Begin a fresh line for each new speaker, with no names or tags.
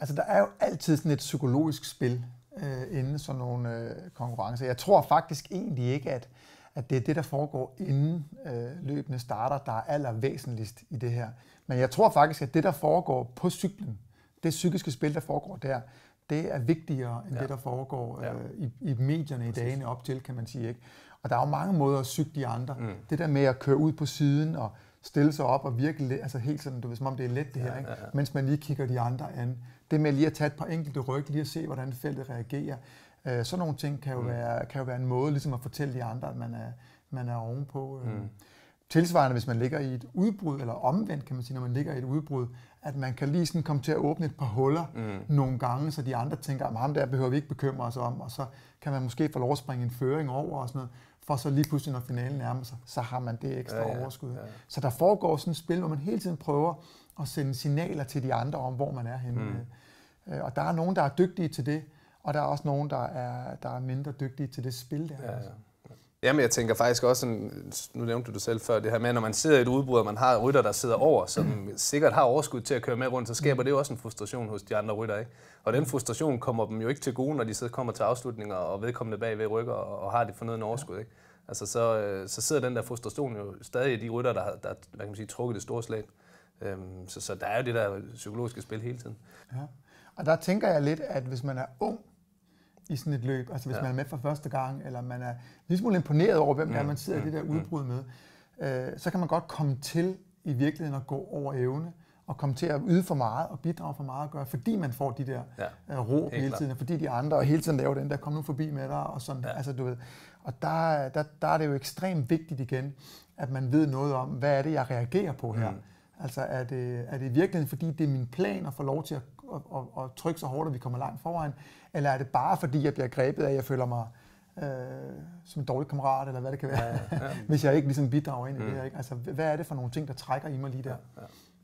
Altså, der er jo altid sådan et psykologisk spil øh, inden sådan nogle øh, konkurrencer. Jeg tror faktisk egentlig ikke, at, at det er det, der foregår inden øh, løbende starter, der er allervæsentligst i det her. Men jeg tror faktisk, at det, der foregår på cyklen, det psykiske spil, der foregår der, det er vigtigere end ja. det, der foregår ja. Øh, i, i medierne Præcis. i dagene op til, kan man sige. ikke. Og der er jo mange måder at cykle de andre. Mm. Det der med at køre ud på siden og stille sig op og virke let, altså helt sådan, du ved, som om det er let det her, ja, ikke? Ja, ja. mens man lige kigger de andre an. Det med lige at tage et par enkelte ryg, lige at se, hvordan feltet reagerer, øh, sådan nogle ting kan jo, mm. være, kan jo være en måde ligesom at fortælle de andre, at man er, man er ovenpå. Øh. Mm. Tilsvarende, hvis man ligger i et udbrud, eller omvendt kan man sige, når man ligger i et udbrud, at man kan lige sådan komme til at åbne et par huller mm. nogle gange, så de andre tænker, at ham der behøver vi ikke bekymre os om, og så kan man måske få lov at springe en føring over og sådan noget for så lige pludselig, når finalen nærmer sig, så har man det ekstra ja, ja, overskud. Ja. Så der foregår sådan et spil, hvor man hele tiden prøver at sende signaler til de andre om, hvor man er henne. Mm. Øh, og der er nogen, der er dygtige til det, og der er også nogen, der er, der er mindre dygtige til det spil der. Ja, ja. Altså.
Jamen, jeg tænker faktisk også, sådan, nu nævnte du det selv før, det her med, når man sidder i et udbrud, og man har rytter, der sidder over, som sikkert har overskud til at køre med rundt, så skaber det jo også en frustration hos de andre rytter, ikke? Og den frustration kommer dem jo ikke til gode, når de sidder kommer til afslutninger, og vedkommende bagved rykker, og har det fornødende overskud, ikke? Altså, så, øh, så sidder den der frustration jo stadig i de rytter, der har der, hvad kan man sige, trukket det store slag. Øhm, så, så der er jo det der psykologiske spil hele tiden.
Ja. Og der tænker jeg lidt, at hvis man er ung, i sådan et løb. Altså hvis ja. man er med for første gang, eller man er lidt smule imponeret over, hvem mm. der er, man sidder mm. i det der udbrud med, øh, så kan man godt komme til i virkeligheden at gå over evne og komme til at yde for meget og bidrage for meget at gøre, fordi man får de der ja. uh, ro hele tiden, og fordi de andre hele tiden laver den der, kom nu forbi med dig, og sådan, ja. altså du ved. Og der, der, der er det jo ekstremt vigtigt igen, at man ved noget om, hvad er det, jeg reagerer på her. Mm. Altså er det, er det i virkeligheden, fordi det er min plan at få lov til at, at, at, at trykke så hårdt, at vi kommer langt foran? Eller er det bare fordi, jeg bliver grebet af, at jeg føler mig øh, som en dårlig kammerat, eller hvad det kan være, ja, ja. hvis jeg ikke ligesom bidrager ind i mm. det her? Ikke? Altså hvad er det for nogle ting, der trækker i mig lige der?
Ja, ja.